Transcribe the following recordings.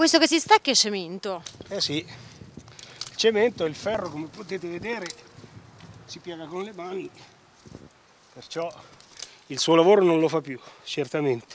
Questo che si stacca è cemento? Eh sì, il cemento e il ferro come potete vedere si piega con le mani, perciò il suo lavoro non lo fa più, certamente.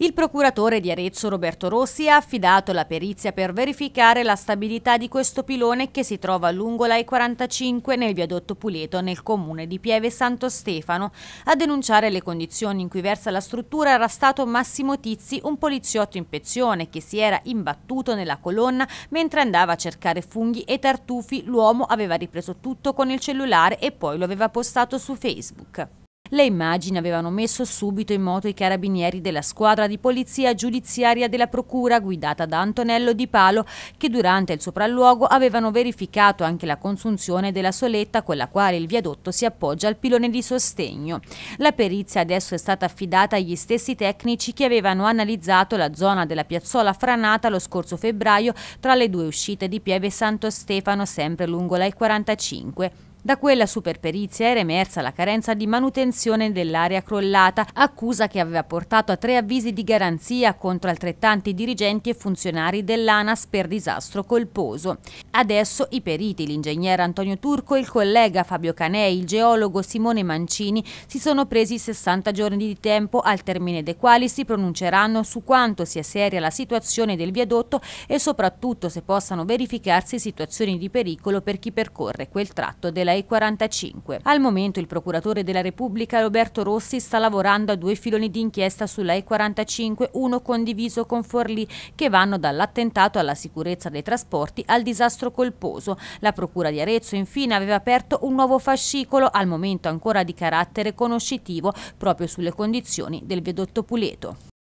Il procuratore di Arezzo Roberto Rossi ha affidato la perizia per verificare la stabilità di questo pilone che si trova lungo la E45 nel viadotto Puleto nel comune di Pieve Santo Stefano. A denunciare le condizioni in cui versa la struttura era stato Massimo Tizzi, un poliziotto in pezione che si era imbattuto nella colonna mentre andava a cercare funghi e tartufi. L'uomo aveva ripreso tutto con il cellulare e poi lo aveva postato su Facebook. Le immagini avevano messo subito in moto i carabinieri della squadra di polizia giudiziaria della Procura guidata da Antonello Di Palo che durante il sopralluogo avevano verificato anche la consunzione della soletta con la quale il viadotto si appoggia al pilone di sostegno. La perizia adesso è stata affidata agli stessi tecnici che avevano analizzato la zona della piazzola franata lo scorso febbraio tra le due uscite di Pieve Santo Stefano sempre lungo la E45. Da quella superperizia era emersa la carenza di manutenzione dell'area crollata, accusa che aveva portato a tre avvisi di garanzia contro altrettanti dirigenti e funzionari dell'ANAS per disastro colposo. Adesso i periti, l'ingegnere Antonio Turco il collega Fabio Canei, il geologo Simone Mancini, si sono presi 60 giorni di tempo, al termine dei quali si pronunceranno su quanto sia seria la situazione del viadotto e soprattutto se possano verificarsi situazioni di pericolo per chi percorre quel tratto della ai 45. Al momento il procuratore della Repubblica Roberto Rossi sta lavorando a due filoni di inchiesta sulla E45, uno condiviso con Forlì, che vanno dall'attentato alla sicurezza dei trasporti al disastro colposo. La Procura di Arezzo infine aveva aperto un nuovo fascicolo, al momento ancora di carattere conoscitivo, proprio sulle condizioni del vedotto Puleto.